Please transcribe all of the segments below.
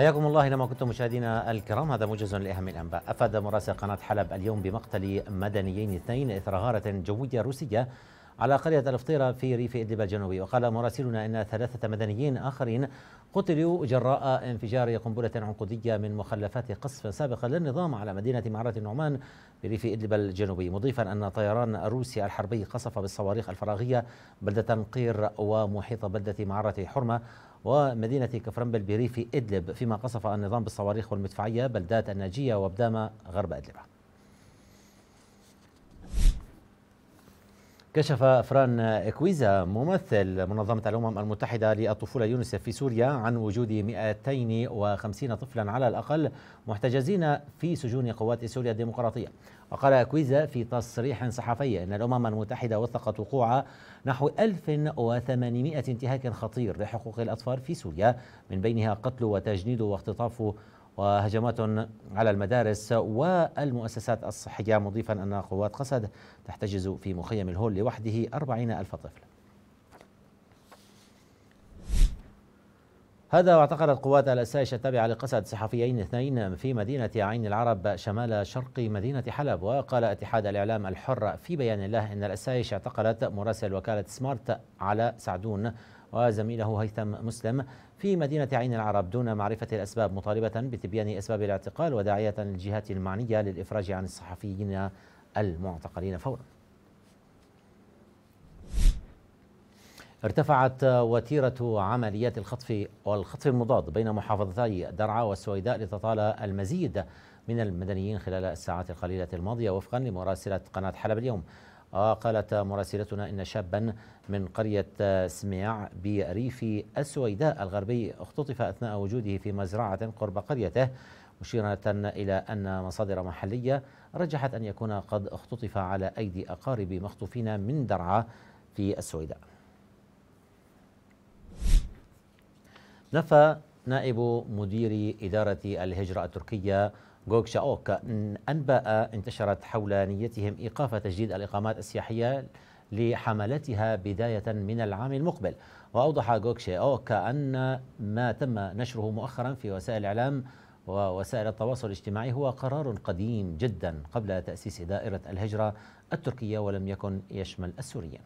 حياكم الله لما كنتم مشاهدينا الكرام هذا موجز لأهم الأنباء أفاد مراسل قناة حلب اليوم بمقتل مدنيين اثنين إثر غارة جوية روسية على قرية الفطيرة في ريف إدلب الجنوبي وقال مراسلنا أن ثلاثة مدنيين آخرين قتلوا جراء انفجار قنبلة عنقودية من مخلفات قصف سابقة للنظام على مدينة معرة النعمان بريف إدلب الجنوبي مضيفا أن طيران الروسي الحربي قصف بالصواريخ الفراغية بلدة قير ومحيط بلدة معرة حرمة ومدينة كفرنبل بريف إدلب فيما قصف النظام بالصواريخ والمدفعية بلدات الناجية وبدامة غرب إدلب كشف فران إكويزا ممثل منظمة الأمم المتحدة للطفولة يونسف في سوريا عن وجود 250 طفلا على الأقل محتجزين في سجون قوات سوريا الديمقراطية وقال إكويزا في تصريح صحفي أن الأمم المتحدة وثقت وقوع نحو 1800 انتهاك خطير لحقوق الأطفال في سوريا من بينها قتل وتجنيد واختطاف وهجمات على المدارس والمؤسسات الصحية مضيفا أن قوات قسد تحتجز في مخيم الهول لوحده أربعين ألف طفل هذا واعتقلت قوات الأسايش التابعة لقسد صحفيين اثنين في مدينة عين العرب شمال شرق مدينة حلب وقال اتحاد الإعلام الحر في بيان له أن الأسايش اعتقلت مراسل وكالة سمارت على سعدون وزميله هيثم مسلم في مدينة عين العرب دون معرفة الأسباب مطالبة بتبيان أسباب الاعتقال وداعية للجهات المعنية للإفراج عن الصحفيين المعتقلين فورا ارتفعت وتيرة عمليات الخطف والخطف المضاد بين محافظتي درعا والسويداء لتطال المزيد من المدنيين خلال الساعات القليلة الماضية وفقا لمراسلة قناة حلب اليوم آه، قالت مراسلتنا إن شابا من قرية سميع بريف السويداء الغربي اختطف أثناء وجوده في مزرعة قرب قريته مشيرة إلى أن مصادر محلية رجحت أن يكون قد اختطف على أيدي أقارب مخطوفين من درعا في السويداء نفى نائب مدير إدارة الهجرة التركية غوغ شاوك أنباء انتشرت حول نيتهم إيقاف تجديد الإقامات السياحية لحملتها بداية من العام المقبل وأوضح غوغ شاوك أن ما تم نشره مؤخرا في وسائل الإعلام ووسائل التواصل الاجتماعي هو قرار قديم جدا قبل تأسيس دائرة الهجرة التركية ولم يكن يشمل السوريين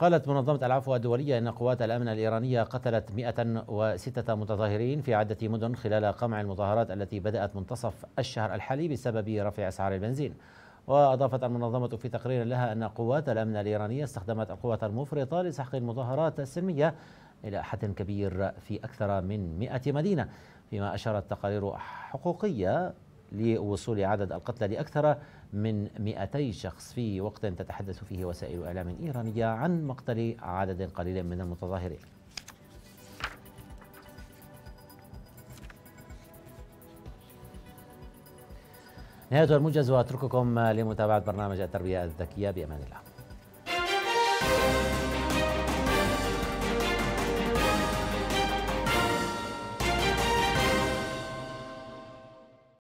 قالت منظمة العفو الدولية أن قوات الأمن الإيرانية قتلت 106 متظاهرين في عدة مدن خلال قمع المظاهرات التي بدأت منتصف الشهر الحالي بسبب رفع أسعار البنزين وأضافت المنظمة في تقرير لها أن قوات الأمن الإيرانية استخدمت القوات المفرطة لسحق المظاهرات السلمية إلى حد كبير في أكثر من 100 مدينة فيما أشارت تقارير حقوقية لوصول عدد القتلى لأكثر من 200 شخص في وقت تتحدث فيه وسائل إعلام إيرانية عن مقتل عدد قليل من المتظاهرين نهاية الموجز وأترككم لمتابعة برنامج التربية الذكية بأمان الله